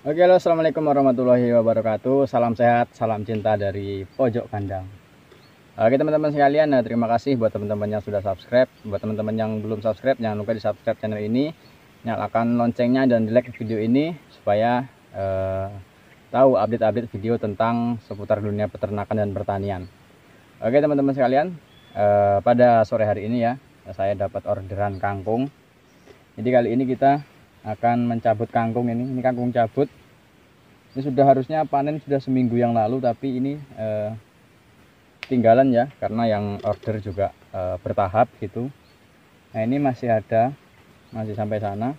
Oke, halo, assalamualaikum warahmatullahi wabarakatuh. Salam sehat, salam cinta dari pojok kandang. Oke, teman-teman sekalian, nah, terima kasih buat teman-teman yang sudah subscribe. Buat teman-teman yang belum subscribe, jangan lupa di subscribe channel ini, nyalakan loncengnya dan di like video ini supaya eh, tahu update-update video tentang seputar dunia peternakan dan pertanian. Oke, teman-teman sekalian, eh, pada sore hari ini ya, saya dapat orderan kangkung. Jadi kali ini kita akan mencabut kangkung ini. Ini kangkung cabut ini sudah harusnya panen sudah seminggu yang lalu tapi ini eh, tinggalan ya karena yang order juga eh, bertahap gitu nah ini masih ada masih sampai sana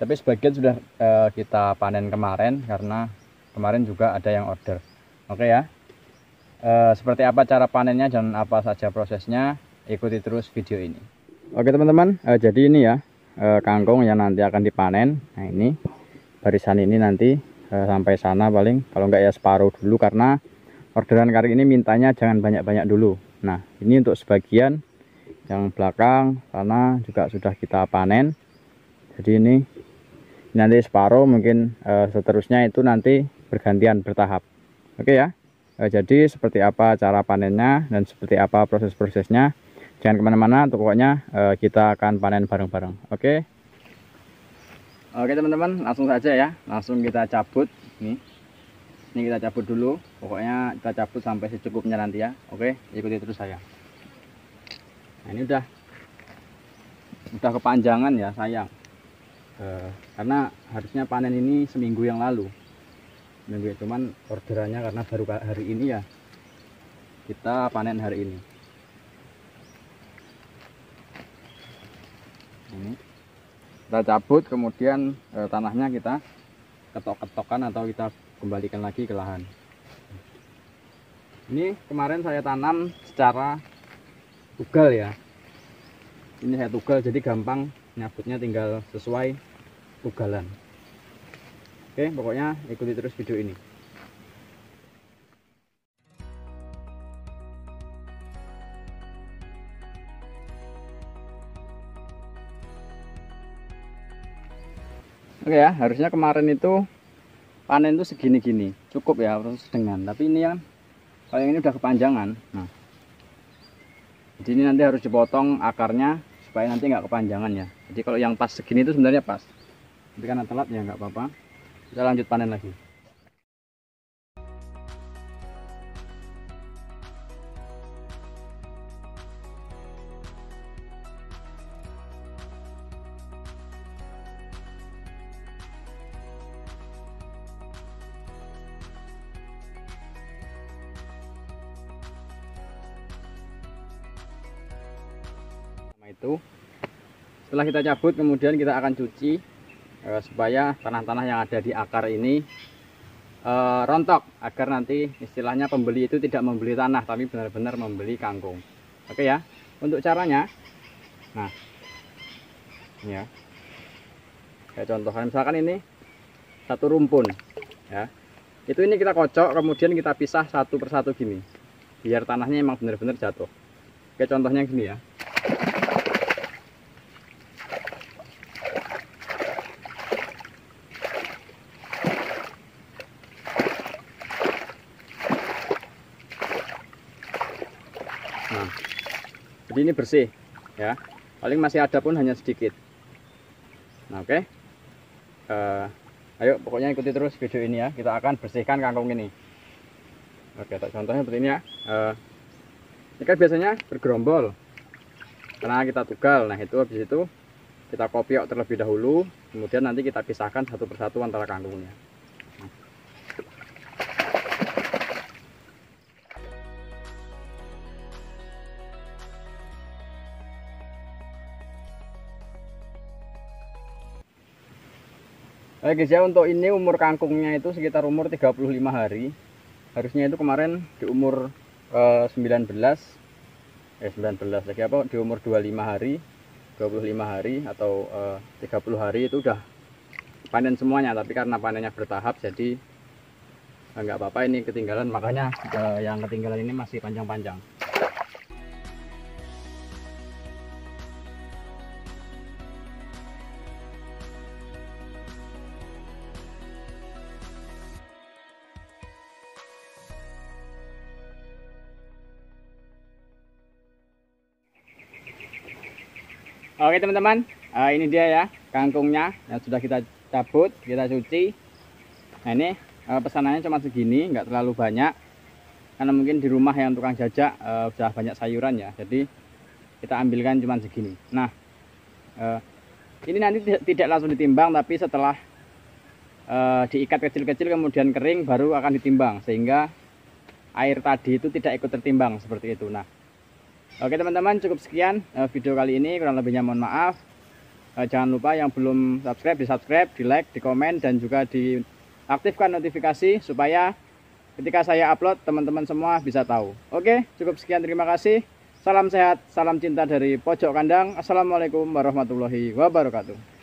tapi sebagian sudah eh, kita panen kemarin karena kemarin juga ada yang order oke ya eh, seperti apa cara panennya dan apa saja prosesnya ikuti terus video ini oke teman-teman eh, jadi ini ya eh, kangkung yang nanti akan dipanen nah ini barisan ini nanti Eh, sampai sana paling kalau enggak ya separuh dulu karena orderan kali ini mintanya jangan banyak-banyak dulu nah ini untuk sebagian yang belakang karena juga sudah kita panen jadi ini nanti separuh mungkin eh, seterusnya itu nanti bergantian bertahap oke ya eh, jadi seperti apa cara panennya dan seperti apa proses-prosesnya jangan kemana-mana pokoknya kita akan panen bareng-bareng oke Oke teman-teman, langsung saja ya. Langsung kita cabut nih. Ini kita cabut dulu. Pokoknya kita cabut sampai secukupnya nanti ya. Oke, ikuti terus saya. Nah, ini udah udah kepanjangan ya, sayang. Eh, karena harusnya panen ini seminggu yang lalu. Minggu cuman orderannya karena baru hari ini ya. Kita panen hari ini. Ini kita cabut kemudian e, tanahnya kita ketok-ketokkan atau kita kembalikan lagi ke lahan ini kemarin saya tanam secara tugal ya ini saya tugal jadi gampang nyabutnya tinggal sesuai tugalan oke pokoknya ikuti terus video ini Oke ya, harusnya kemarin itu panen itu segini-gini, cukup ya harus dengan. Tapi ini yang kalau yang ini udah kepanjangan. Nah. Jadi ini nanti harus dipotong akarnya supaya nanti nggak kepanjangan ya. Jadi kalau yang pas segini itu sebenarnya pas. Tapi karena telat ya nggak apa-apa. Kita lanjut panen lagi. itu setelah kita cabut kemudian kita akan cuci eh, supaya tanah-tanah yang ada di akar ini eh, rontok agar nanti istilahnya pembeli itu tidak membeli tanah tapi benar-benar membeli kangkung oke ya untuk caranya nah ya kayak contoh misalkan ini satu rumpun ya itu ini kita kocok kemudian kita pisah satu persatu gini biar tanahnya emang benar-benar jatuh kayak contohnya gini ya jadi ini bersih ya paling masih ada pun hanya sedikit nah, oke okay. uh, eh, ayo pokoknya ikuti terus video ini ya kita akan bersihkan kangkung ini oke okay, contohnya seperti ini ya uh, ini kan biasanya bergerombol karena kita tugal nah itu habis itu kita kopiok terlebih dahulu kemudian nanti kita pisahkan satu persatu antara kangkungnya Oke guys ya untuk ini umur kangkungnya itu sekitar umur 35 hari. Harusnya itu kemarin di umur eh, 19 eh 19 lagi apa di umur 25 hari, 25 hari atau eh, 30 hari itu udah panen semuanya tapi karena panennya bertahap jadi eh, nggak apa-apa ini ketinggalan makanya eh, yang ketinggalan ini masih panjang-panjang. Oke teman-teman, uh, ini dia ya kangkungnya yang sudah kita cabut, kita cuci. Nah ini uh, pesanannya cuma segini, nggak terlalu banyak. Karena mungkin di rumah yang tukang jajak uh, sudah banyak sayuran ya, jadi kita ambilkan cuma segini. Nah uh, ini nanti tidak langsung ditimbang, tapi setelah uh, diikat kecil-kecil kemudian kering baru akan ditimbang, sehingga air tadi itu tidak ikut tertimbang seperti itu. Nah Oke teman-teman cukup sekian eh, video kali ini kurang lebihnya mohon maaf eh, jangan lupa yang belum subscribe di subscribe di like di komen dan juga diaktifkan notifikasi supaya ketika saya upload teman-teman semua bisa tahu oke cukup sekian terima kasih salam sehat salam cinta dari pojok kandang assalamualaikum warahmatullahi wabarakatuh